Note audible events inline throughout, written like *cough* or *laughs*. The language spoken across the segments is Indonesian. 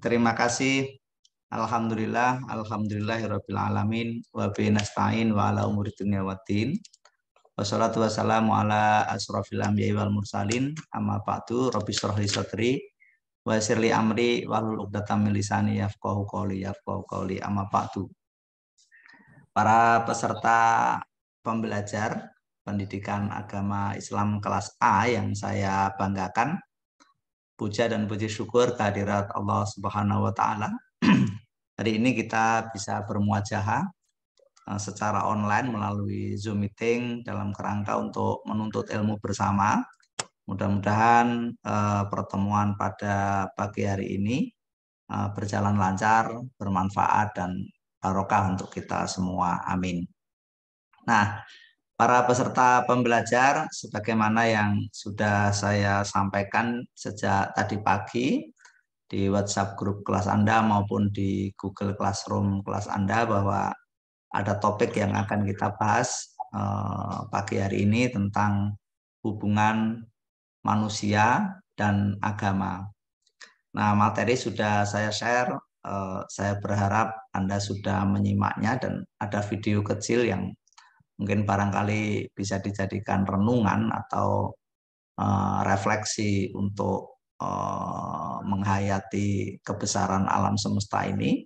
terima kasih. Alhamdulillah, Rabbil alamin wa bi nasta'in wa ala umuri dunya waddin. Wassalatu wassalamu ala asrofil anbiya'i wal mursalin amma ba'du rabbi shrah sadri wa yassir amri wahlul 'uqdatam min lisani yafqahu qawli yafqahu qawli amma ba'du. Para peserta pembelajar pendidikan agama Islam kelas A yang saya banggakan puja dan puji syukur kehadirat Allah Subhanahu wa taala. *clears throat* Hari ini kita bisa bermuajah eh, secara online melalui Zoom meeting dalam kerangka untuk menuntut ilmu bersama. Mudah-mudahan eh, pertemuan pada pagi hari ini eh, berjalan lancar, bermanfaat dan barokah untuk kita semua. Amin. Nah, para peserta pembelajar sebagaimana yang sudah saya sampaikan sejak tadi pagi di WhatsApp grup kelas Anda maupun di Google Classroom kelas Anda bahwa ada topik yang akan kita bahas eh, pagi hari ini tentang hubungan manusia dan agama. Nah, materi sudah saya share, eh, saya berharap Anda sudah menyimaknya dan ada video kecil yang mungkin barangkali bisa dijadikan renungan atau uh, refleksi untuk uh, menghayati kebesaran alam semesta ini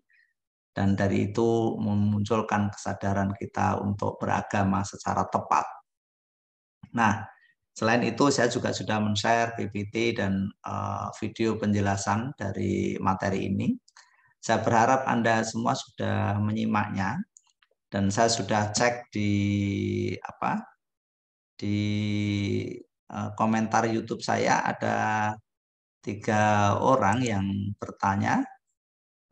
dan dari itu memunculkan kesadaran kita untuk beragama secara tepat. Nah, Selain itu, saya juga sudah men-share PPT dan uh, video penjelasan dari materi ini. Saya berharap Anda semua sudah menyimaknya dan saya sudah cek di apa di eh, komentar YouTube saya ada tiga orang yang bertanya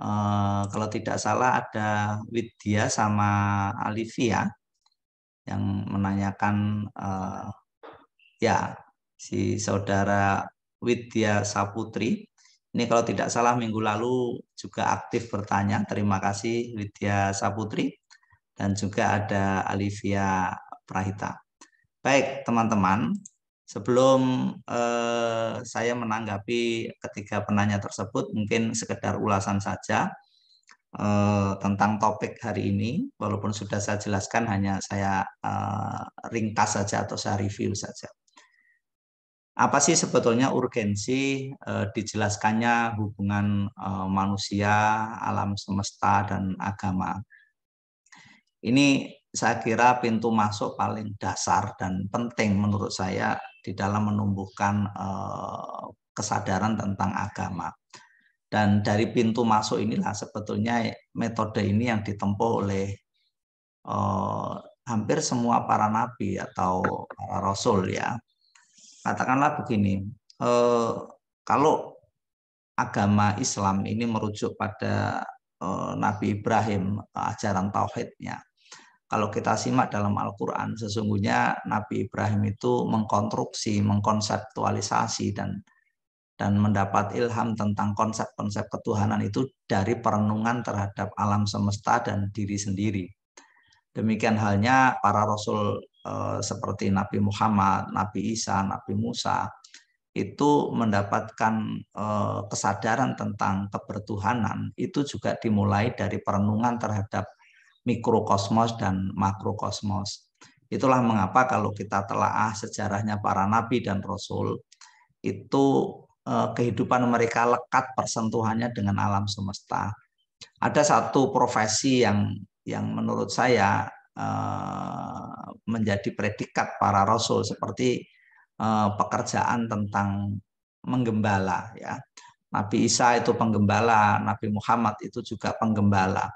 eh, kalau tidak salah ada Widya sama Alivia yang menanyakan eh, ya si saudara Widya Saputri ini kalau tidak salah minggu lalu juga aktif bertanya terima kasih Widya Saputri dan juga ada Alivia Prahita. Baik, teman-teman, sebelum eh, saya menanggapi ketiga penanya tersebut, mungkin sekedar ulasan saja eh, tentang topik hari ini. Walaupun sudah saya jelaskan, hanya saya eh, ringkas saja atau saya review saja. Apa sih sebetulnya urgensi eh, dijelaskannya hubungan eh, manusia, alam semesta, dan agama? Ini saya kira pintu masuk paling dasar dan penting menurut saya di dalam menumbuhkan eh, kesadaran tentang agama. Dan dari pintu masuk inilah sebetulnya metode ini yang ditempuh oleh eh, hampir semua para nabi atau para rasul ya. Katakanlah begini, eh, kalau agama Islam ini merujuk pada Nabi Ibrahim ajaran tauhidnya, kalau kita simak dalam Al-Quran, sesungguhnya Nabi Ibrahim itu mengkonstruksi, mengkonseptualisasi, dan dan mendapat ilham tentang konsep-konsep ketuhanan itu dari perenungan terhadap alam semesta dan diri sendiri. Demikian halnya para rasul eh, seperti Nabi Muhammad, Nabi Isa, Nabi Musa itu mendapatkan eh, kesadaran tentang kebertuhanan itu juga dimulai dari perenungan terhadap mikrokosmos dan makrokosmos. Itulah mengapa kalau kita telaah sejarahnya para nabi dan rasul, itu eh, kehidupan mereka lekat persentuhannya dengan alam semesta. Ada satu profesi yang yang menurut saya eh, menjadi predikat para rasul seperti eh, pekerjaan tentang menggembala ya. Nabi Isa itu penggembala, Nabi Muhammad itu juga penggembala.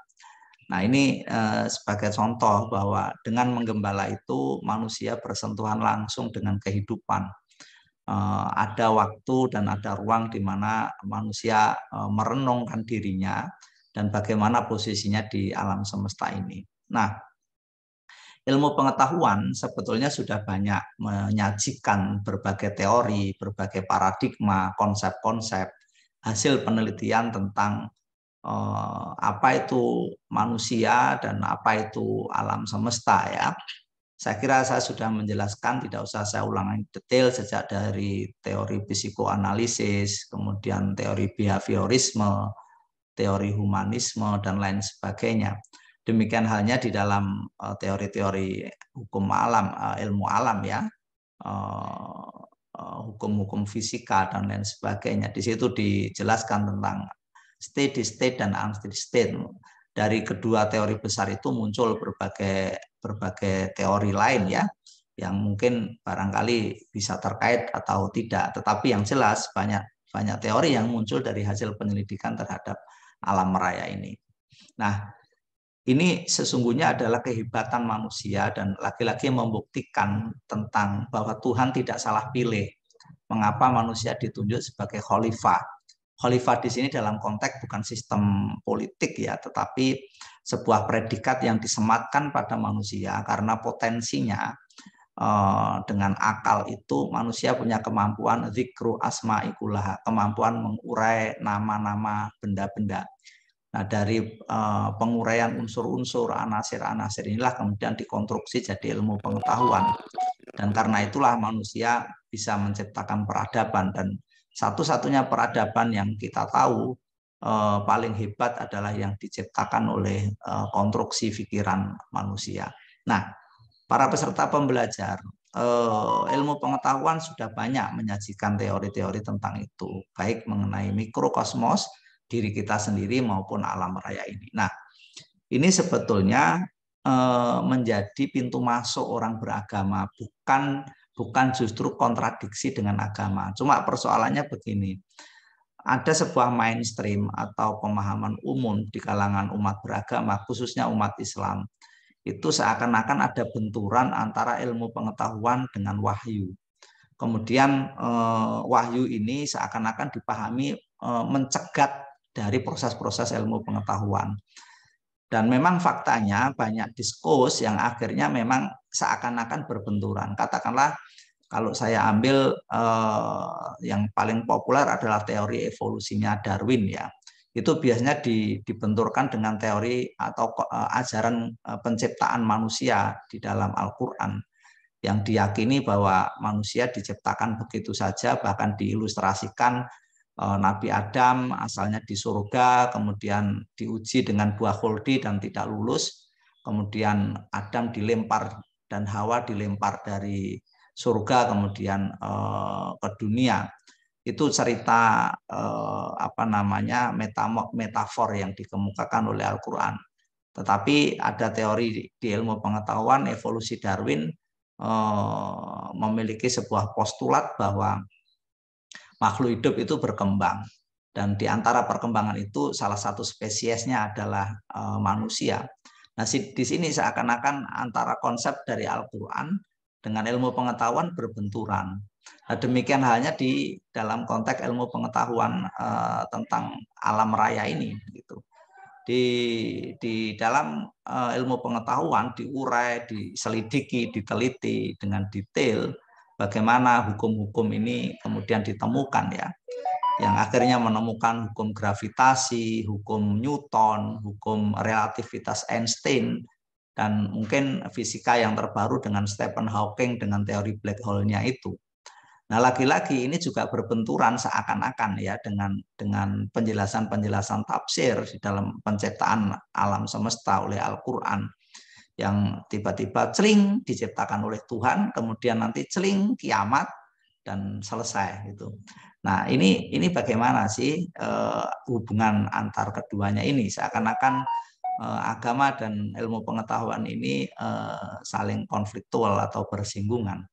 Nah, ini eh, sebagai contoh bahwa dengan menggembala itu manusia bersentuhan langsung dengan kehidupan. Eh, ada waktu dan ada ruang di mana manusia eh, merenungkan dirinya dan bagaimana posisinya di alam semesta ini. Nah, ilmu pengetahuan sebetulnya sudah banyak menyajikan berbagai teori, berbagai paradigma, konsep-konsep hasil penelitian tentang Eh, apa itu manusia dan apa itu alam semesta ya. Saya kira saya sudah menjelaskan, tidak usah saya ulangi detail sejak dari teori psikoanalisis, kemudian teori behaviorisme, teori humanisme, dan lain sebagainya. Demikian halnya di dalam eh, teori-teori hukum alam, eh, ilmu alam ya, hukum-hukum fisika dan lain sebagainya. Di situ dijelaskan tentang steady state dan unsteady state. Dari kedua teori besar itu muncul berbagai berbagai teori lain ya yang mungkin barangkali bisa terkait atau tidak. Tetapi yang jelas banyak banyak teori yang muncul dari hasil penyelidikan terhadap alam raya ini. Nah, ini sesungguhnya adalah kehebatan manusia dan laki-laki membuktikan tentang bahwa Tuhan tidak salah pilih. Mengapa manusia ditunjuk sebagai khalifah? Khalifah di sini dalam konteks bukan sistem politik ya, tetapi sebuah predikat yang disematkan pada manusia karena potensinya eh, dengan akal itu manusia punya kemampuan zikru asma ikulah kemampuan mengurai nama-nama benda-benda. Nah, dari eh, penguraian unsur-unsur anasir-anasir inilah kemudian dikonstruksi jadi ilmu pengetahuan. Dan karena itulah manusia bisa menciptakan peradaban dan satu-satunya peradaban yang kita tahu eh, paling hebat adalah yang diciptakan oleh eh, konstruksi pikiran manusia. Nah, para peserta pembelajar eh, ilmu pengetahuan sudah banyak menyajikan teori-teori tentang itu, baik mengenai mikrokosmos diri kita sendiri maupun alam raya ini. Nah, ini sebetulnya menjadi pintu masuk orang beragama, bukan bukan justru kontradiksi dengan agama. Cuma persoalannya begini, ada sebuah mainstream atau pemahaman umum di kalangan umat beragama, khususnya umat Islam, itu seakan-akan ada benturan antara ilmu pengetahuan dengan wahyu. Kemudian eh, wahyu ini seakan-akan dipahami eh, mencegat dari proses-proses ilmu pengetahuan. Dan memang faktanya banyak diskus yang akhirnya memang seakan-akan berbenturan. Katakanlah kalau saya ambil eh, yang paling populer adalah teori evolusinya Darwin ya. Itu biasanya dibenturkan dengan teori atau eh, ajaran eh, penciptaan manusia di dalam Al-Qur'an yang diyakini bahwa manusia diciptakan begitu saja bahkan diilustrasikan eh, Nabi Adam asalnya di surga kemudian diuji dengan buah khuldi dan tidak lulus kemudian Adam dilempar dan Hawa dilempar dari surga kemudian eh, ke dunia. Itu cerita eh, apa namanya metamok metafor yang dikemukakan oleh Al-Qur'an. Tetapi ada teori di ilmu pengetahuan evolusi Darwin eh, memiliki sebuah postulat bahwa makhluk hidup itu berkembang dan di antara perkembangan itu salah satu spesiesnya adalah manusia. Nah, di sini seakan-akan antara konsep dari Al-Qur'an dengan ilmu pengetahuan berbenturan. Nah, demikian halnya di dalam konteks ilmu pengetahuan eh, tentang alam raya ini gitu. Di di dalam eh, ilmu pengetahuan diurai, diselidiki, diteliti dengan detail bagaimana hukum-hukum ini kemudian ditemukan ya yang hmm. akhirnya menemukan hukum gravitasi, hukum Newton, hukum relativitas Einstein, dan mungkin fisika yang terbaru dengan Stephen Hawking dengan teori black hole-nya itu. Nah, lagi-lagi ini juga berbenturan seakan-akan ya dengan dengan penjelasan-penjelasan tafsir di dalam penciptaan alam semesta oleh Al-Qur'an yang tiba-tiba celing diciptakan oleh Tuhan, kemudian nanti celing kiamat dan selesai gitu. Nah, ini ini bagaimana sih eh, hubungan antar keduanya ini? Seakan-akan eh, agama dan ilmu pengetahuan ini eh, saling konfliktual atau bersinggungan.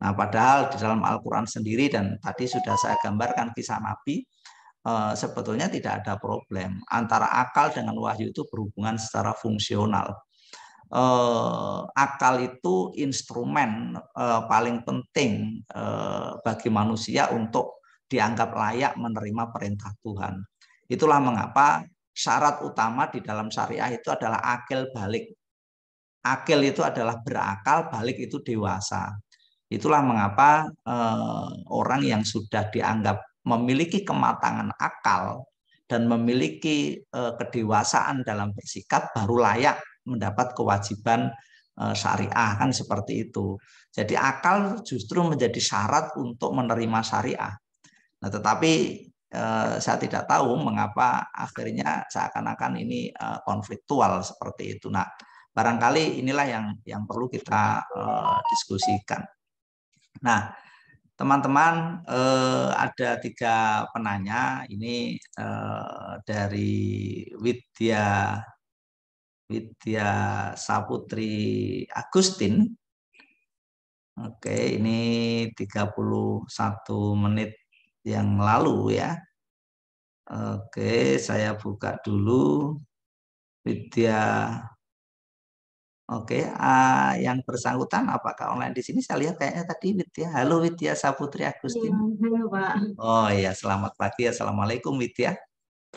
Nah, padahal di dalam Al-Qur'an sendiri dan tadi sudah saya gambarkan kisah Nabi eh, sebetulnya tidak ada problem antara akal dengan wahyu itu berhubungan secara fungsional. Eh, akal itu instrumen eh, paling penting eh, bagi manusia untuk dianggap layak menerima perintah Tuhan. Itulah mengapa syarat utama di dalam syariah itu adalah akil balik. Akil itu adalah berakal, balik itu dewasa. Itulah mengapa eh, orang yang sudah dianggap memiliki kematangan akal dan memiliki eh, kedewasaan dalam bersikap baru layak mendapat kewajiban eh, syariah kan seperti itu. Jadi akal justru menjadi syarat untuk menerima syariah. Nah, tetapi eh, saya tidak tahu mengapa akhirnya seakan-akan ini eh, konfliktual seperti itu. Nah, barangkali inilah yang yang perlu kita eh, diskusikan. Nah, teman-teman eh, ada tiga penanya ini dari Widya Widya Saputri Agustin Oke, ini 31 menit yang lalu ya. Oke, saya buka dulu Widya. Oke, ah, yang bersangkutan apakah online di sini? Saya lihat kayaknya tadi Widya. Halo Widya Saputri Agustin. Ya, halo Pak. Oh iya, selamat pagi. Assalamualaikum Widya.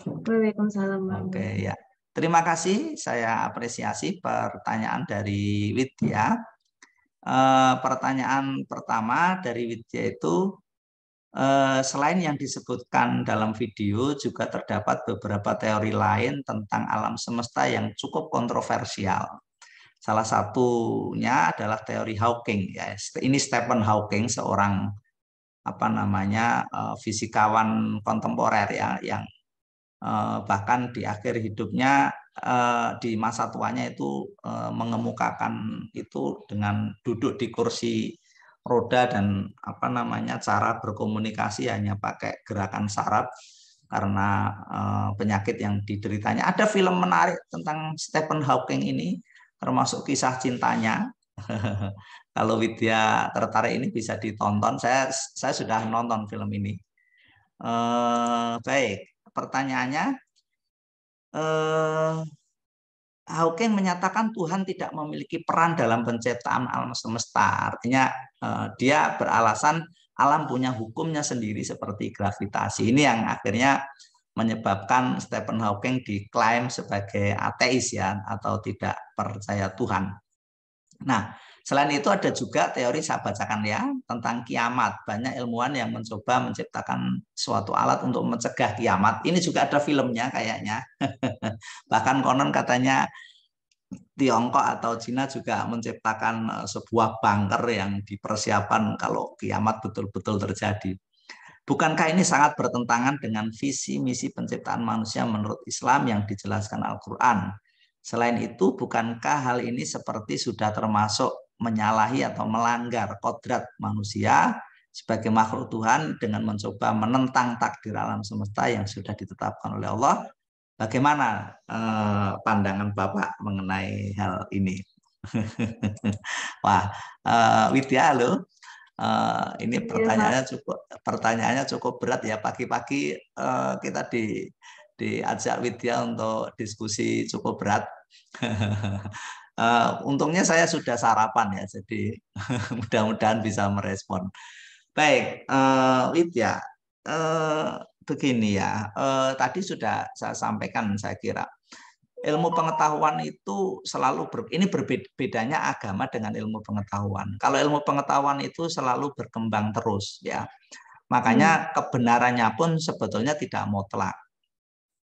Waalaikumsalam. Oke ya. Terima kasih. Saya apresiasi pertanyaan dari Widya. Eh, pertanyaan pertama dari Widya itu Eh, selain yang disebutkan dalam video juga terdapat beberapa teori lain tentang alam semesta yang cukup kontroversial. Salah satunya adalah teori Hawking ya. Ini Stephen Hawking seorang apa namanya eh, fisikawan kontemporer ya yang eh, bahkan di akhir hidupnya di masa tuanya itu mengemukakan itu dengan duduk di kursi roda dan apa namanya cara berkomunikasi hanya pakai gerakan saraf karena eh, penyakit yang dideritanya. Ada film menarik tentang Stephen Hawking ini, termasuk kisah cintanya. *laughs* Kalau Widya tertarik ini bisa ditonton. Saya saya sudah nonton film ini. Uh, baik, pertanyaannya uh, Hawking menyatakan Tuhan tidak memiliki peran dalam penciptaan alam semesta. Artinya eh, dia beralasan alam punya hukumnya sendiri seperti gravitasi. Ini yang akhirnya menyebabkan Stephen Hawking diklaim sebagai ateis ya atau tidak percaya Tuhan. Nah, Selain itu ada juga teori saya bacakan ya tentang kiamat. Banyak ilmuwan yang mencoba menciptakan suatu alat untuk mencegah kiamat. Ini juga ada filmnya kayaknya. *laughs* Bahkan konon katanya Tiongkok atau Cina juga menciptakan eh, sebuah bunker yang dipersiapkan kalau kiamat betul-betul terjadi. Bukankah ini sangat bertentangan dengan visi misi penciptaan manusia menurut Islam yang dijelaskan Al-Qur'an? Selain itu, bukankah hal ini seperti sudah termasuk menyalahi atau melanggar kodrat manusia sebagai makhluk Tuhan dengan mencoba menentang takdir alam semesta yang sudah ditetapkan oleh Allah. Bagaimana eh, pandangan Bapak mengenai hal ini? *laughs* Wah, eh, Widya, halo. Eh, ini iya, pertanyaannya cukup pertanyaannya cukup berat ya pagi-pagi eh, kita di diajak Widya untuk diskusi cukup berat. *laughs* Uh, untungnya saya sudah sarapan ya, jadi *laughs* mudah-mudahan bisa merespon. Baik, uh, Widya, uh, begini ya, uh, tadi sudah saya sampaikan saya kira ilmu pengetahuan itu selalu ber, ini berbeda agama dengan ilmu pengetahuan. Kalau ilmu pengetahuan itu selalu berkembang terus ya. Makanya hmm. kebenarannya pun sebetulnya tidak mutlak.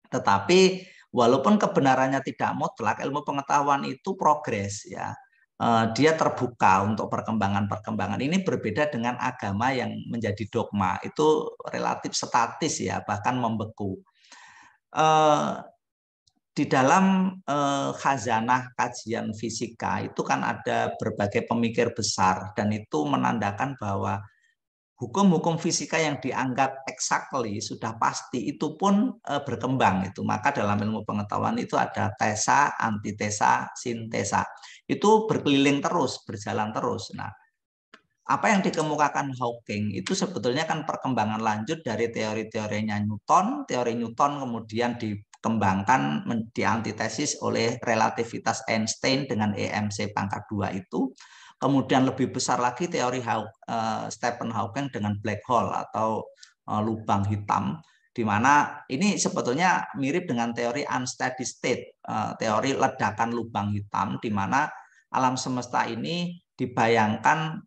Tetapi walaupun kebenarannya tidak mutlak, ilmu pengetahuan itu progres ya. Eh, dia terbuka untuk perkembangan-perkembangan. Ini berbeda dengan agama yang menjadi dogma. Itu relatif statis ya, bahkan membeku. Eh, di dalam eh, khazanah kajian fisika itu kan ada berbagai pemikir besar dan itu menandakan bahwa hukum-hukum fisika yang dianggap exactly sudah pasti itu pun eh, berkembang itu maka dalam ilmu pengetahuan itu ada tesa antitesa sintesa itu berkeliling terus berjalan terus nah apa yang dikemukakan Hawking itu sebetulnya kan perkembangan lanjut dari teori-teorinya Newton, teori Newton kemudian dikembangkan diantitesis oleh relativitas Einstein dengan EMC pangkat 2 itu. Kemudian lebih besar lagi teori uh, Stephen Hawking dengan black hole atau eh, lubang hitam di mana ini sebetulnya mirip dengan teori unsteady state, eh, teori ledakan lubang hitam di mana alam semesta ini dibayangkan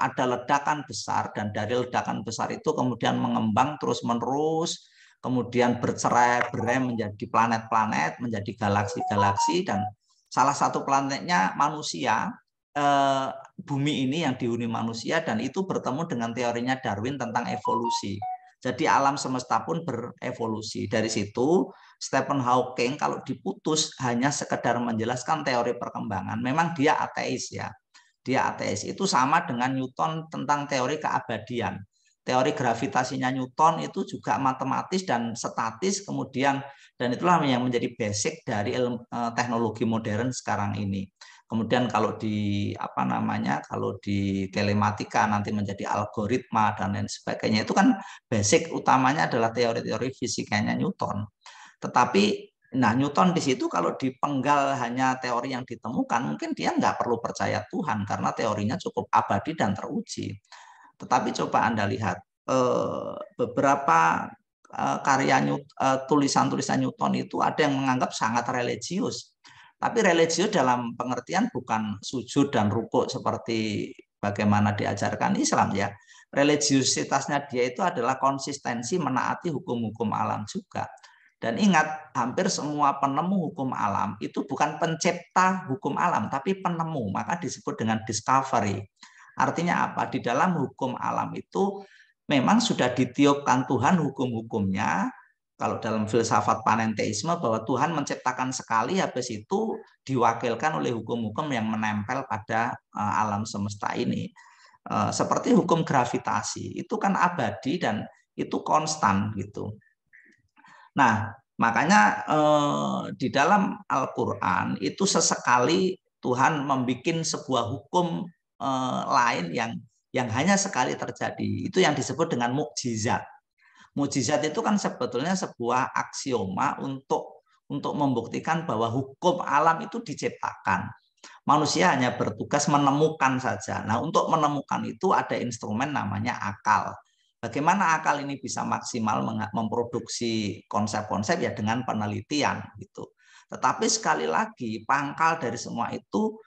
ada ledakan besar dan dari ledakan besar itu kemudian mengembang terus-menerus kemudian bercerai berai menjadi planet-planet menjadi galaksi-galaksi dan salah satu planetnya manusia Eh, bumi ini yang dihuni manusia dan itu bertemu dengan teorinya Darwin tentang evolusi. Jadi alam semesta pun berevolusi. Dari situ Stephen Hawking kalau diputus hanya sekedar menjelaskan teori perkembangan. Memang dia ateis ya. Dia ateis itu sama dengan Newton tentang teori keabadian. Teori gravitasinya Newton itu juga matematis dan statis kemudian dan itulah yang menjadi basic dari eh, teknologi modern sekarang ini. Kemudian kalau di apa namanya kalau di telematika nanti menjadi algoritma dan lain sebagainya itu kan basic utamanya adalah teori-teori fisikanya Newton. Tetapi Nah, Newton di situ kalau dipenggal hanya teori yang ditemukan, mungkin dia nggak perlu percaya Tuhan karena teorinya cukup abadi dan teruji. Tetapi coba Anda lihat eh, beberapa eh, karya eh, tulisan-tulisan Newton itu ada yang menganggap sangat religius. Tapi religius dalam pengertian bukan sujud dan rukuk seperti bagaimana diajarkan Islam ya. Religiusitasnya dia itu adalah konsistensi menaati hukum-hukum alam juga. Dan ingat, hampir semua penemu hukum alam itu bukan pencipta hukum alam, tapi penemu. Maka disebut dengan discovery. Artinya apa? Di dalam hukum alam itu memang sudah ditiupkan Tuhan hukum-hukumnya, kalau dalam filsafat panenteisme bahwa Tuhan menciptakan sekali habis itu diwakilkan oleh hukum-hukum yang menempel pada eh, alam semesta ini. Eh, seperti hukum gravitasi, itu kan abadi dan itu konstan gitu. Nah, makanya eh, di dalam Al-Qur'an itu sesekali Tuhan membuat sebuah hukum lain yang yang hanya sekali terjadi. Itu yang disebut dengan mukjizat. Mujizat itu kan sebetulnya sebuah aksioma untuk untuk membuktikan bahwa hukum alam itu diciptakan. Manusia hanya bertugas menemukan saja. Nah, untuk menemukan itu ada instrumen namanya akal. Bagaimana akal ini bisa maksimal memproduksi konsep-konsep ya dengan penelitian gitu. Tetapi sekali lagi pangkal dari semua itu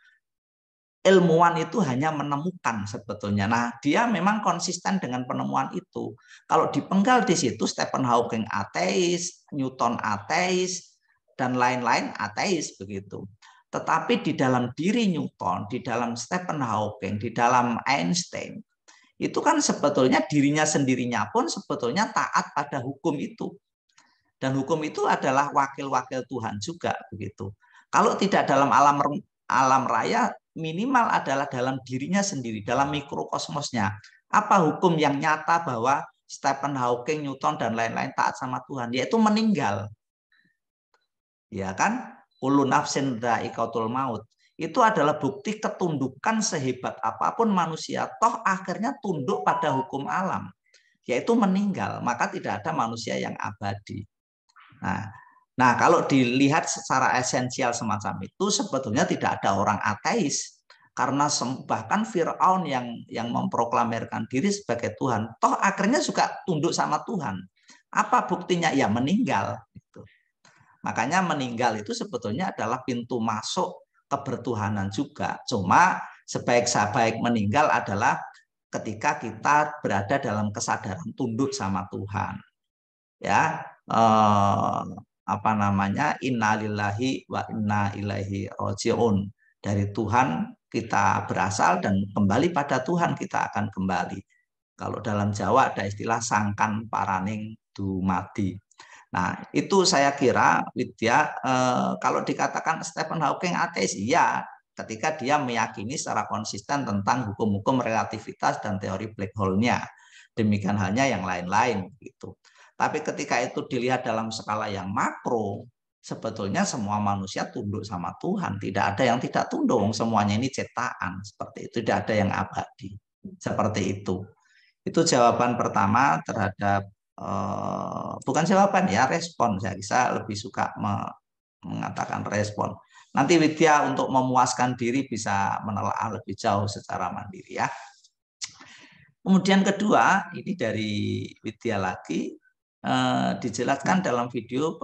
ilmuwan itu hanya menemukan sebetulnya. Nah, dia memang konsisten dengan penemuan itu. Kalau dipenggal di situ, Stephen Hawking ateis, Newton ateis, dan lain-lain ateis begitu. Tetapi di dalam diri Newton, di dalam Stephen Hawking, di dalam Einstein, itu kan sebetulnya dirinya sendirinya pun sebetulnya taat pada hukum itu. Dan hukum itu adalah wakil-wakil Tuhan juga begitu. Kalau tidak dalam alam alam raya minimal adalah dalam dirinya sendiri, dalam mikrokosmosnya. Apa hukum yang nyata bahwa Stephen Hawking, Newton dan lain-lain taat sama Tuhan, yaitu meninggal. Ya kan? Ulu nafsin ikatul maut. Itu adalah bukti ketundukan sehebat apapun manusia, toh akhirnya tunduk pada hukum alam, yaitu meninggal. Maka tidak ada manusia yang abadi. Nah, Nah, kalau dilihat secara esensial semacam itu sebetulnya tidak ada orang ateis karena bahkan Firaun yang yang memproklamirkan diri sebagai Tuhan toh akhirnya juga tunduk sama Tuhan. Apa buktinya? Ya meninggal gitu. Makanya meninggal itu sebetulnya adalah pintu masuk kebertuhanan juga. Cuma sebaik sebaik meninggal adalah ketika kita berada dalam kesadaran tunduk sama Tuhan. Ya, eh, apa namanya innalillahi wa inna ilaihi rojiun dari Tuhan kita berasal dan kembali pada Tuhan kita akan kembali kalau dalam Jawa ada istilah sangkan paraning dumadi nah itu saya kira Widya eh, kalau dikatakan Stephen Hawking ateis iya ketika dia meyakini secara konsisten tentang hukum-hukum relativitas dan teori black hole-nya demikian halnya yang lain-lain gitu -lain, tapi ketika itu dilihat dalam skala yang makro, sebetulnya semua manusia tunduk sama Tuhan. Tidak ada yang tidak tunduk. Semuanya ini cetakan seperti itu. Tidak ada yang abadi seperti itu. Itu jawaban pertama terhadap eh, bukan jawaban ya respon. Saya bisa lebih suka me, mengatakan respon. Nanti Widya untuk memuaskan diri bisa menelaah lebih jauh secara mandiri ya. Kemudian kedua, ini dari Widya lagi, Eh, dijelaskan dalam video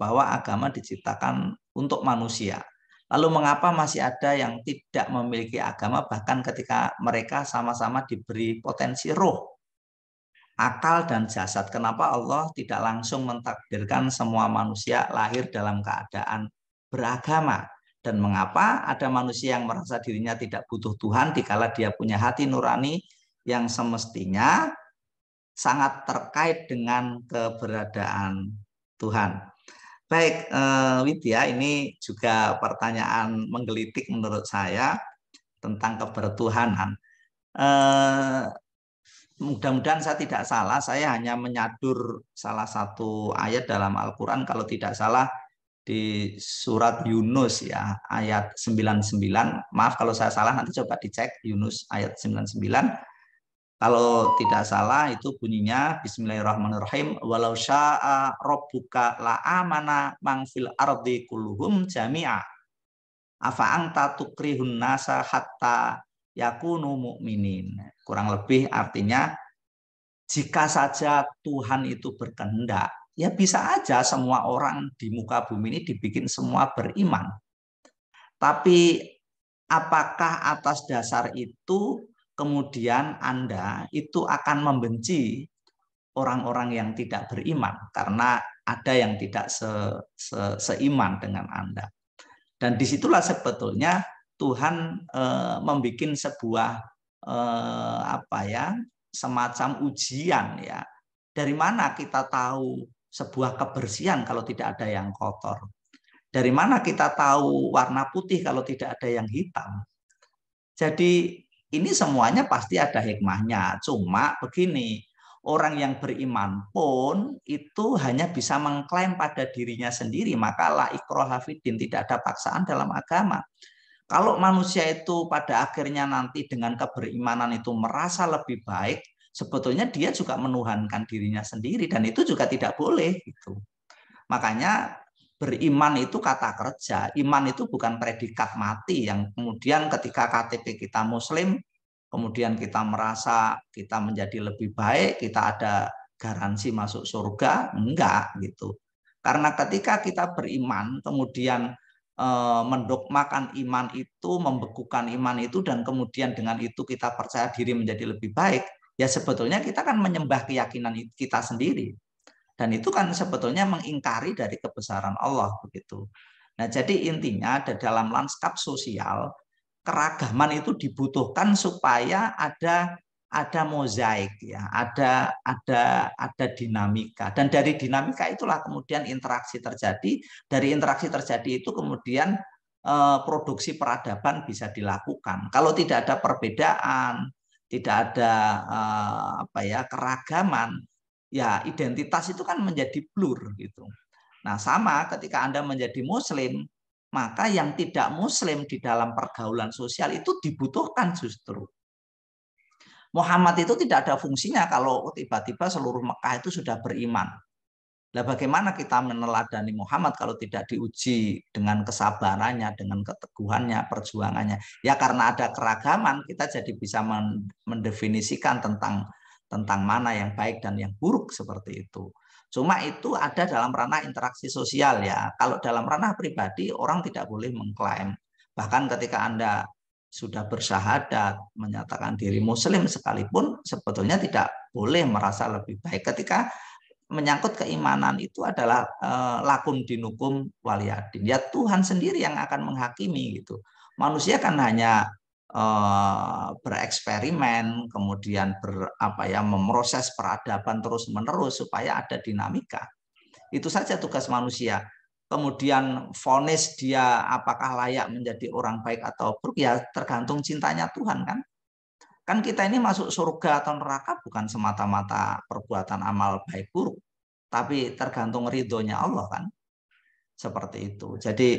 bahwa agama diciptakan untuk manusia. Lalu mengapa masih ada yang tidak memiliki agama bahkan ketika mereka sama-sama diberi potensi roh, akal dan jasad? Kenapa Allah tidak langsung mentakdirkan semua manusia lahir dalam keadaan beragama? Dan mengapa ada manusia yang merasa dirinya tidak butuh Tuhan dikala dia punya hati nurani yang semestinya sangat terkait dengan keberadaan Tuhan. Baik, eh, Widya, ini juga pertanyaan menggelitik menurut saya tentang kebertuhanan. Eh, Mudah-mudahan saya tidak salah, saya hanya menyadur salah satu ayat dalam Al-Quran, kalau tidak salah di surat Yunus ya ayat 99. Maaf kalau saya salah nanti coba dicek Yunus ayat 99 kalau tidak salah itu bunyinya Bismillahirrahmanirrahim walau sya'a rabbuka la amana ardi kulluhum jami'a. Afa anta tukrihun nasa hatta yakunu mu'minin. Kurang lebih artinya jika saja Tuhan itu berkehendak, ya bisa aja semua orang di muka bumi ini dibikin semua beriman. Tapi apakah atas dasar itu kemudian Anda itu akan membenci orang-orang yang tidak beriman karena ada yang tidak se, se, seiman dengan Anda. Dan disitulah sebetulnya Tuhan e, eh, membuat sebuah e, apa ya semacam ujian ya. Dari mana kita tahu sebuah kebersihan kalau tidak ada yang kotor? Dari mana kita tahu warna putih kalau tidak ada yang hitam? Jadi ini semuanya pasti ada hikmahnya. Cuma begini, orang yang beriman pun itu hanya bisa mengklaim pada dirinya sendiri. Maka la ikroh hafidin, tidak ada paksaan dalam agama. Kalau manusia itu pada akhirnya nanti dengan keberimanan itu merasa lebih baik, sebetulnya dia juga menuhankan dirinya sendiri dan itu juga tidak boleh gitu. Makanya beriman itu kata kerja. Iman itu bukan predikat mati yang kemudian ketika KTP kita muslim, kemudian kita merasa kita menjadi lebih baik, kita ada garansi masuk surga, enggak gitu. Karena ketika kita beriman, kemudian eh, mendokmakan iman itu, membekukan iman itu, dan kemudian dengan itu kita percaya diri menjadi lebih baik, ya sebetulnya kita kan menyembah keyakinan kita sendiri. Dan itu kan sebetulnya mengingkari dari kebesaran Allah begitu. Nah, jadi intinya ada dalam lanskap sosial keragaman itu dibutuhkan supaya ada ada mozaik ya, ada ada ada dinamika dan dari dinamika itulah kemudian interaksi terjadi, dari interaksi terjadi itu kemudian eh, produksi peradaban bisa dilakukan. Kalau tidak ada perbedaan, tidak ada eh, apa ya keragaman, ya identitas itu kan menjadi blur gitu. Nah, sama ketika Anda menjadi muslim, maka yang tidak muslim di dalam pergaulan sosial itu dibutuhkan justru. Muhammad itu tidak ada fungsinya kalau tiba-tiba seluruh Mekah itu sudah beriman. Nah, bagaimana kita meneladani Muhammad kalau tidak diuji dengan kesabarannya, dengan keteguhannya, perjuangannya? Ya karena ada keragaman, kita jadi bisa mendefinisikan tentang tentang mana yang baik dan yang buruk seperti itu. Cuma itu ada dalam ranah interaksi sosial ya. Kalau dalam ranah pribadi orang tidak boleh mengklaim. Bahkan ketika Anda sudah bersahadat, menyatakan diri muslim sekalipun sebetulnya tidak boleh merasa lebih baik ketika menyangkut keimanan itu adalah eh, lakum dinukum waliyadin. Ya Tuhan sendiri yang akan menghakimi gitu. Manusia kan hanya Eh, bereksperimen, kemudian ber, apa ya memproses peradaban terus-menerus supaya ada dinamika. Itu saja tugas manusia. Kemudian vonis dia apakah layak menjadi orang baik atau buruk ya tergantung cintanya Tuhan kan. Kan kita ini masuk surga atau neraka bukan semata-mata perbuatan amal baik buruk, tapi tergantung ridhonya Allah kan seperti itu jadi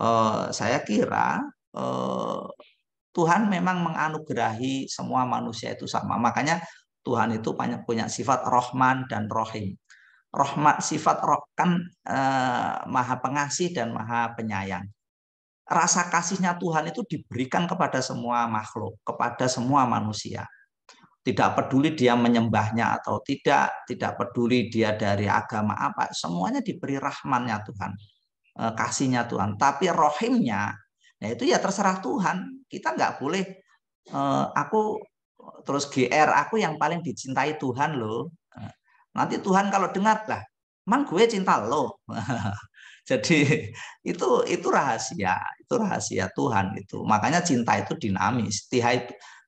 eh, saya kira eh, Tuhan memang menganugerahi semua manusia itu sama. Makanya Tuhan itu banyak punya sifat Rohman dan Rohim. Rohmat sifat rohkan eh, maha pengasih dan maha penyayang. Rasa kasihnya Tuhan itu diberikan kepada semua makhluk, kepada semua manusia. Tidak peduli dia menyembahnya atau tidak, tidak peduli dia dari agama apa, semuanya diberi rahmannya Tuhan, eh, kasihnya Tuhan. Tapi rohimnya Nah itu ya terserah Tuhan. Kita nggak boleh eh, aku terus GR, aku yang paling dicintai Tuhan loh. Nanti Tuhan kalau dengar lah, mang gue cinta lo. *laughs* Jadi itu itu rahasia, itu rahasia Tuhan itu. Makanya cinta itu dinamis.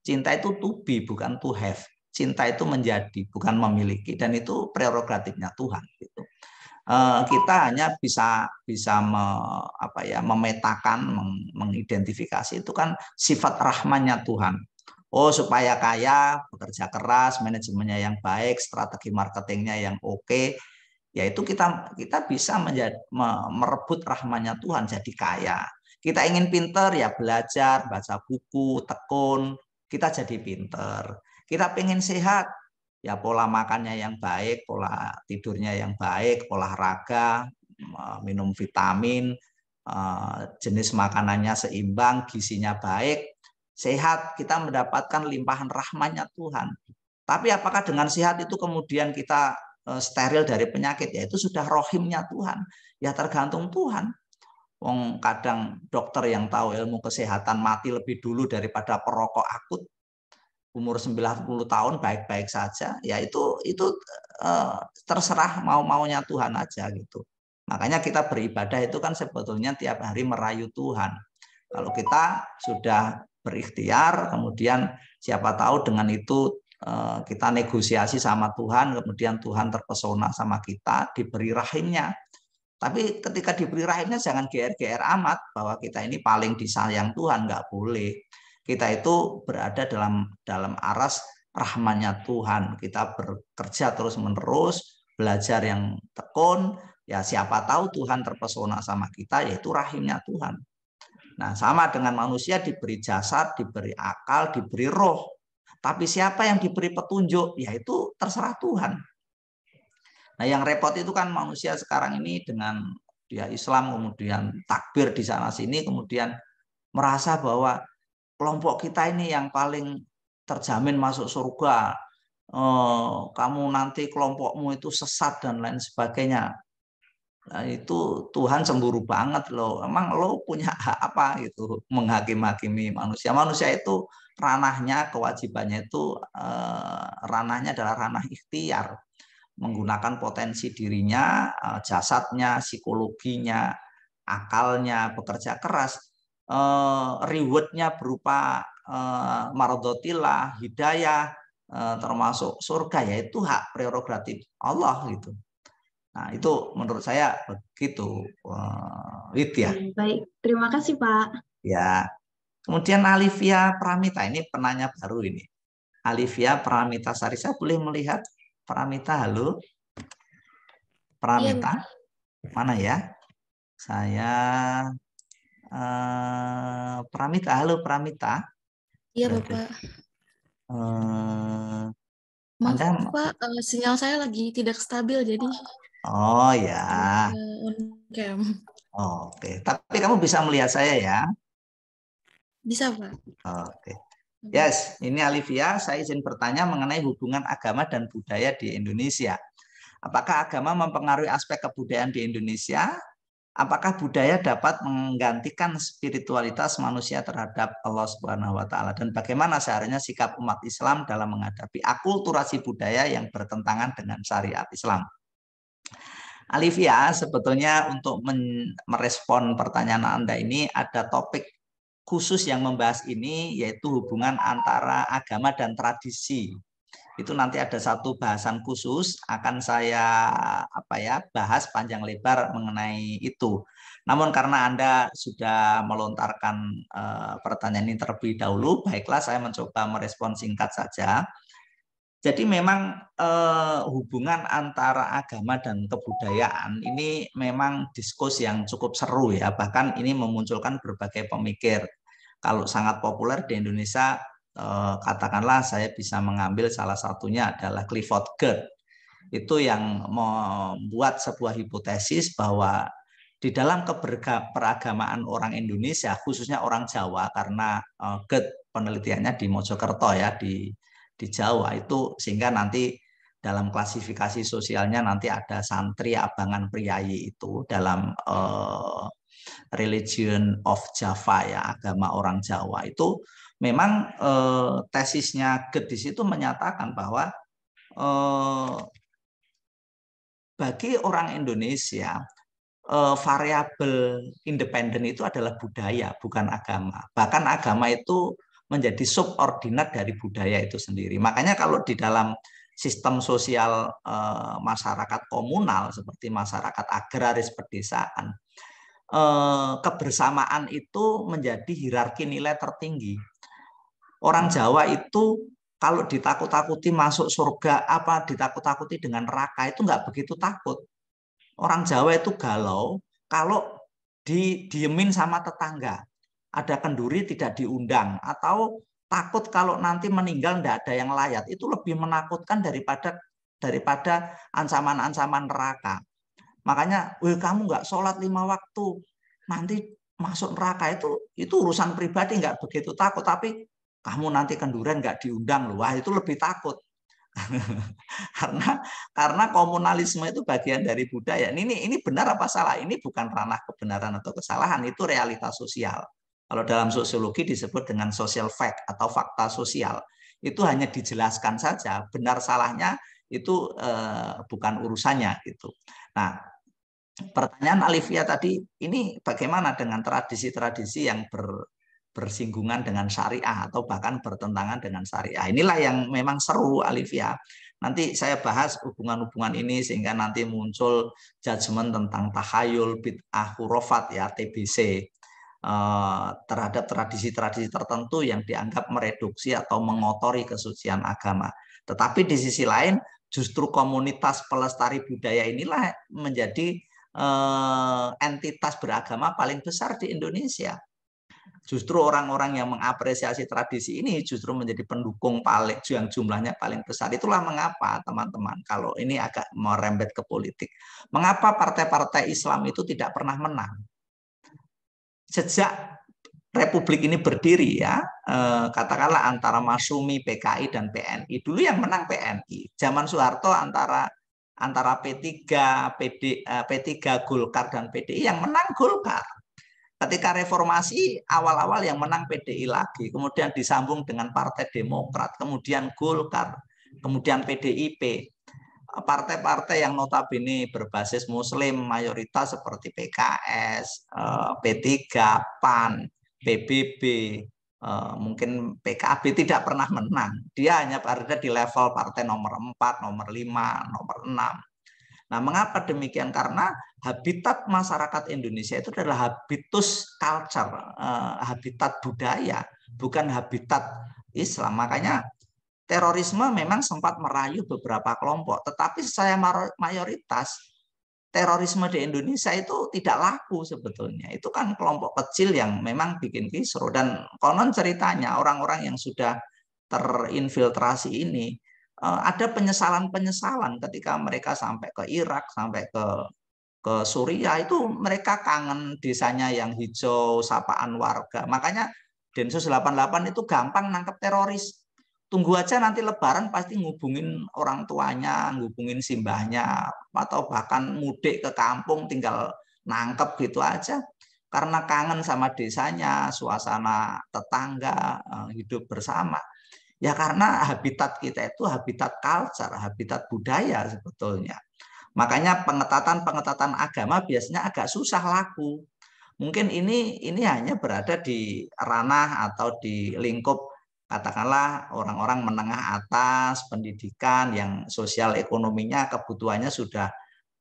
Cinta itu to be bukan to have. Cinta itu menjadi bukan memiliki dan itu prerogatifnya Tuhan gitu. Eh, kita hanya bisa bisa me, apa ya memetakan mengidentifikasi itu kan sifat rahmanya Tuhan oh supaya kaya bekerja keras manajemennya yang baik strategi marketingnya yang oke okay, yaitu kita kita bisa menjadi, merebut rahmannya Tuhan jadi kaya kita ingin pinter ya belajar baca buku tekun kita jadi pinter kita pengen sehat ya pola makannya yang baik, pola tidurnya yang baik, olahraga, minum vitamin, e, jenis makanannya seimbang, gizinya baik, sehat, kita mendapatkan limpahan rahmatnya Tuhan. Tapi apakah dengan sehat itu kemudian kita e, steril dari penyakit? Ya itu sudah rohimnya Tuhan. Ya tergantung Tuhan. Wong kadang dokter yang tahu ilmu kesehatan mati lebih dulu daripada perokok akut umur 90 tahun baik-baik saja ya itu itu eh, terserah mau-maunya Tuhan aja gitu. Makanya kita beribadah itu kan sebetulnya tiap hari merayu Tuhan. Kalau kita sudah berikhtiar kemudian siapa tahu dengan itu eh, kita negosiasi sama Tuhan kemudian Tuhan terpesona sama kita diberi rahimnya. Tapi ketika diberi rahimnya jangan GR-GR amat bahwa kita ini paling disayang Tuhan nggak boleh kita itu berada dalam dalam aras rahmannya Tuhan. Kita bekerja terus-menerus, belajar yang tekun, ya siapa tahu Tuhan terpesona sama kita, yaitu rahimnya Tuhan. Nah, sama dengan manusia diberi jasad, diberi akal, diberi roh. Tapi siapa yang diberi petunjuk, yaitu terserah Tuhan. Nah, yang repot itu kan manusia sekarang ini dengan dia Islam, kemudian takbir di sana sini, kemudian merasa bahwa kelompok kita ini yang paling terjamin masuk surga. Eh, kamu nanti kelompokmu itu sesat dan lain sebagainya. Nah, itu Tuhan cemburu banget loh. Emang lo punya *laughs* hak apa gitu menghakim-hakimi manusia? Manusia itu ranahnya kewajibannya itu eh, ranahnya adalah ranah ikhtiar menggunakan potensi dirinya, eh, jasadnya, psikologinya, akalnya, bekerja keras Eh, rewardnya berupa eh, mardotilah, hidayah, eh, termasuk surga yaitu hak prerogatif Allah gitu. Nah itu menurut saya begitu, itu ya. Baik, terima kasih Pak. Ya, kemudian Alivia Pramita ini penanya baru ini. Alivia Pramita Sari, boleh melihat Pramita halo? Pramita, ya. mana ya? Saya uh, Pramita. Halo Pramita. Iya Bapak. Uh, Maaf anda... Pak, uh, sinyal saya lagi tidak stabil jadi. Oh ya. Oke, okay. tapi kamu bisa melihat saya ya? Bisa Pak. Oke. Okay. Hmm. Yes, ini Alivia. Saya izin bertanya mengenai hubungan agama dan budaya di Indonesia. Apakah agama mempengaruhi aspek kebudayaan di Indonesia? apakah budaya dapat menggantikan spiritualitas manusia terhadap Allah Subhanahu wa taala dan bagaimana seharusnya sikap umat Islam dalam menghadapi akulturasi budaya yang bertentangan dengan syariat Islam. Alivia, sebetulnya untuk merespon pertanyaan Anda ini ada topik khusus yang membahas ini yaitu hubungan antara agama dan tradisi itu nanti ada satu bahasan khusus akan saya apa ya bahas panjang lebar mengenai itu. Namun karena Anda sudah melontarkan e, pertanyaan ini terlebih dahulu, baiklah saya mencoba merespon singkat saja. Jadi memang e, hubungan antara agama dan kebudayaan ini memang diskus yang cukup seru ya. Bahkan ini memunculkan berbagai pemikir. Kalau sangat populer di Indonesia Eh, katakanlah saya bisa mengambil salah satunya adalah Clifford Gerd. Itu yang membuat sebuah hipotesis bahwa di dalam keberagamaan orang Indonesia, khususnya orang Jawa, karena eh, Gerd penelitiannya di Mojokerto ya di di Jawa itu sehingga nanti dalam klasifikasi sosialnya nanti ada santri abangan priayi itu dalam uh, religion of Java ya agama orang Jawa itu memang eh, tesisnya Gedis itu menyatakan bahwa eh, bagi orang Indonesia eh, variabel independen itu adalah budaya bukan agama. Bahkan agama itu menjadi subordinat dari budaya itu sendiri. Makanya kalau di dalam sistem sosial eh, masyarakat komunal seperti masyarakat agraris pedesaan eh, kebersamaan itu menjadi hierarki nilai tertinggi Orang Jawa itu kalau ditakut-takuti masuk surga, apa ditakut-takuti dengan neraka itu nggak begitu takut. Orang Jawa itu galau kalau didiemin sama tetangga. Ada kenduri tidak diundang atau takut kalau nanti meninggal tidak ada yang layat Itu lebih menakutkan daripada daripada ancaman-ancaman neraka. Makanya, Wih, kamu nggak sholat lima waktu, nanti masuk neraka itu itu urusan pribadi nggak begitu takut tapi kamu nanti kenduren nggak diundang loh. Wah itu lebih takut. *laughs* karena karena komunalisme itu bagian dari budaya. Ini ini benar apa salah? Ini bukan ranah kebenaran atau kesalahan, itu realitas sosial. Kalau dalam sosiologi disebut dengan social fact atau fakta sosial. Itu hanya dijelaskan saja, benar salahnya itu eh, bukan urusannya gitu. Nah, pertanyaan Alivia tadi ini bagaimana dengan tradisi-tradisi yang ber, bersinggungan dengan syariah atau bahkan bertentangan dengan syariah. Inilah yang memang seru Alivia. Nanti saya bahas hubungan-hubungan ini sehingga nanti muncul judgement tentang tahayul bid'ah hurufat ya TBC eh, terhadap tradisi-tradisi tertentu yang dianggap mereduksi atau mengotori kesucian agama. Tetapi di sisi lain justru komunitas pelestari budaya inilah menjadi eh, entitas beragama paling besar di Indonesia Justru orang-orang yang mengapresiasi tradisi ini justru menjadi pendukung paling yang jumlahnya paling besar. Itulah mengapa teman-teman kalau ini agak merembet ke politik. Mengapa partai-partai Islam itu tidak pernah menang? Sejak Republik ini berdiri ya, eh, katakanlah antara Masumi, PKI dan PNI. Dulu yang menang PNI. Zaman Soeharto antara antara P3, PD, P3 Golkar dan PDI yang menang Golkar. Ketika reformasi awal-awal yang menang PDI lagi, kemudian disambung dengan Partai Demokrat, kemudian Golkar, kemudian PDIP. Partai-partai yang notabene berbasis muslim mayoritas seperti PKS, P3, eh, PAN, PBB, eh, mungkin PKB tidak pernah menang. Dia hanya berada di level partai nomor 4, nomor 5, nomor 6 Nah, mengapa demikian? Karena habitat masyarakat Indonesia itu adalah habitus culture, eh, habitat budaya, bukan habitat Islam. Makanya terorisme memang sempat merayu beberapa kelompok, tetapi saya mayoritas terorisme di Indonesia itu tidak laku sebetulnya. Itu kan kelompok kecil yang memang bikin kisru dan konon ceritanya orang-orang yang sudah terinfiltrasi ini Eh, ada penyesalan-penyesalan ketika mereka sampai ke Irak, sampai ke ke Suriah itu mereka kangen desanya yang hijau, sapaan warga. Makanya Densus 88 itu gampang nangkep teroris. Tunggu aja nanti lebaran pasti ngubungin orang tuanya, ngubungin simbahnya, atau bahkan mudik ke kampung tinggal nangkep gitu aja. Karena kangen sama desanya, suasana tetangga, eh, hidup bersama. Ya karena habitat kita itu habitat culture, habitat budaya sebetulnya. Makanya pengetatan-pengetatan agama biasanya agak susah laku. Mungkin ini ini hanya berada di ranah atau di lingkup katakanlah orang-orang menengah atas, pendidikan yang sosial ekonominya kebutuhannya sudah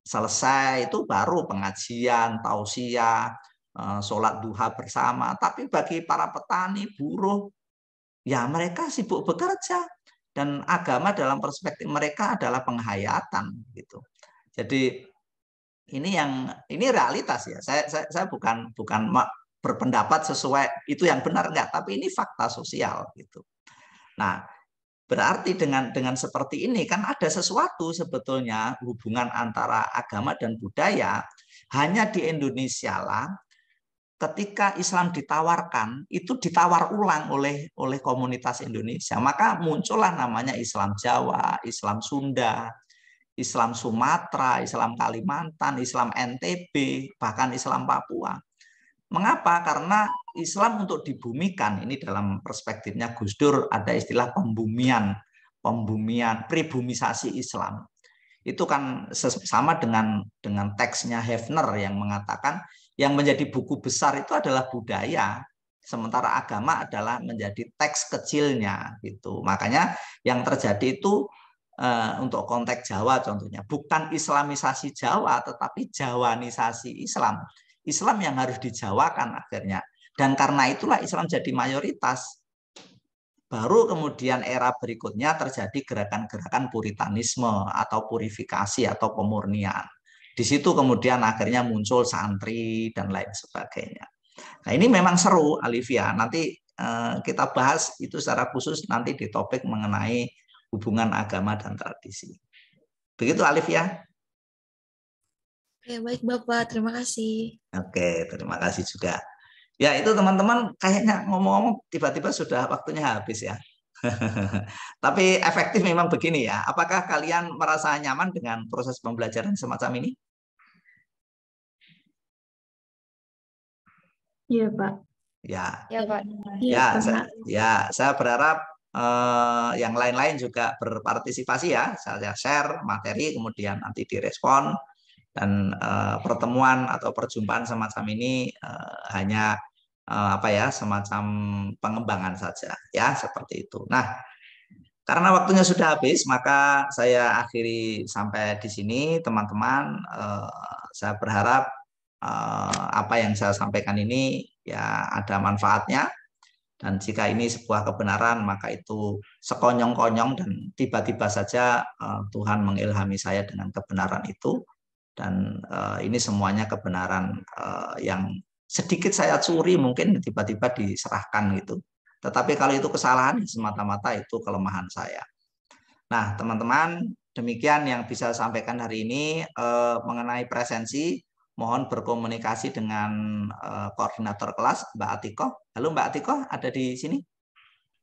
selesai itu baru pengajian, tausiah, eh, sholat duha bersama. Tapi bagi para petani, buruh, ya mereka sibuk bekerja dan agama dalam perspektif mereka adalah penghayatan gitu. Jadi ini yang ini realitas ya. Saya saya, saya bukan bukan berpendapat sesuai itu yang benar enggak, tapi ini fakta sosial gitu. Nah, Berarti dengan dengan seperti ini kan ada sesuatu sebetulnya hubungan antara agama dan budaya hanya di Indonesia lah ketika Islam ditawarkan itu ditawar ulang oleh oleh komunitas Indonesia maka muncullah namanya Islam Jawa, Islam Sunda, Islam Sumatera, Islam Kalimantan, Islam NTB, bahkan Islam Papua. Mengapa? Karena Islam untuk dibumikan ini dalam perspektifnya Gus Dur ada istilah pembumian, pembumian, pribumisasi Islam. Itu kan sama dengan dengan teksnya Hefner yang mengatakan yang menjadi buku besar itu adalah budaya, sementara agama adalah menjadi teks kecilnya gitu. Makanya yang terjadi itu eh, untuk konteks Jawa contohnya bukan Islamisasi Jawa tetapi Jawanisasi Islam Islam yang harus dijawakan akhirnya dan karena itulah Islam jadi mayoritas baru kemudian era berikutnya terjadi gerakan-gerakan puritanisme atau purifikasi atau pemurnian di situ kemudian akhirnya muncul santri dan lain sebagainya. Nah ini memang seru Alivia. Nanti eh, kita bahas itu secara khusus nanti di topik mengenai hubungan agama dan tradisi. Begitu Alivia. Oke, ya, baik Bapak, terima kasih. Oke, terima kasih juga. Ya itu teman-teman kayaknya ngomong-ngomong tiba-tiba sudah waktunya habis ya. *laughs* Tapi efektif memang begini ya. Apakah kalian merasa nyaman dengan proses pembelajaran semacam ini? Iya Pak. Ya. Iya, iya, ya Pak. Ya, ya, saya, ya saya berharap eh, yang lain-lain juga berpartisipasi ya. Saya share materi kemudian nanti direspon dan eh, pertemuan atau perjumpaan semacam ini eh, hanya eh, apa ya semacam pengembangan saja ya seperti itu. Nah. Karena waktunya sudah habis, maka saya akhiri sampai di sini, teman-teman. Eh, saya berharap Eh, apa yang saya sampaikan ini ya ada manfaatnya dan jika ini sebuah kebenaran maka itu sekonyong-konyong dan tiba-tiba saja eh, Tuhan mengilhami saya dengan kebenaran itu dan eh, ini semuanya kebenaran yang sedikit saya curi mungkin tiba-tiba diserahkan gitu. Tetapi kalau itu kesalahan semata-mata itu kelemahan saya. Nah, teman-teman, demikian yang bisa sampaikan hari ini mengenai presensi mohon berkomunikasi dengan eh, koordinator kelas Mbak Atiko. Halo Mbak Atiko, ada di sini?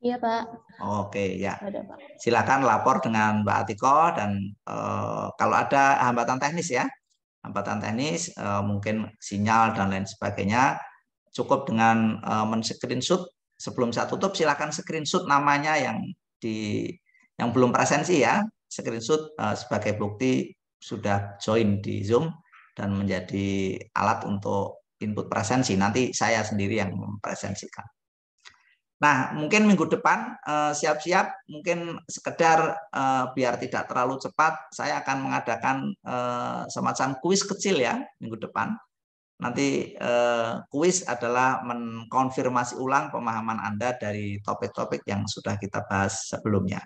Iya Pak. Oke ya. Ada, Pak. Silakan lapor dengan Mbak Atiko dan eh, kalau ada hambatan teknis ya, hambatan teknis eh, mungkin sinyal dan lain sebagainya cukup dengan uh, men-screenshot sebelum saya tutup silakan screenshot namanya yang di yang belum presensi ya screenshot uh, sebagai bukti sudah join di Zoom dan menjadi alat untuk input presensi. Nanti saya sendiri yang mempresensikan. Nah, mungkin minggu depan eh, siap-siap, eh, mungkin sekedar eh, biar tidak terlalu cepat, saya akan mengadakan eh, semacam kuis kecil ya minggu depan. Nanti eh, kuis adalah mengkonfirmasi ulang pemahaman Anda dari topik-topik yang sudah kita bahas sebelumnya.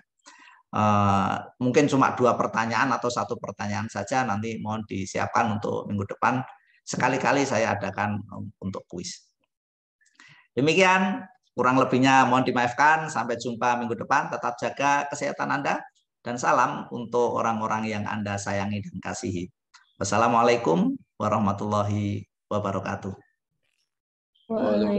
Eh, mungkin cuma dua pertanyaan atau satu pertanyaan saja nanti mohon disiapkan untuk minggu depan sekali-kali saya adakan eh, untuk kuis. Demikian kurang lebihnya mohon dimaafkan sampai jumpa minggu depan tetap jaga kesehatan Anda dan salam untuk orang-orang yang Anda sayangi dan kasihi. Wassalamualaikum warahmatullahi wabarakatuh. Waalaikumsalam.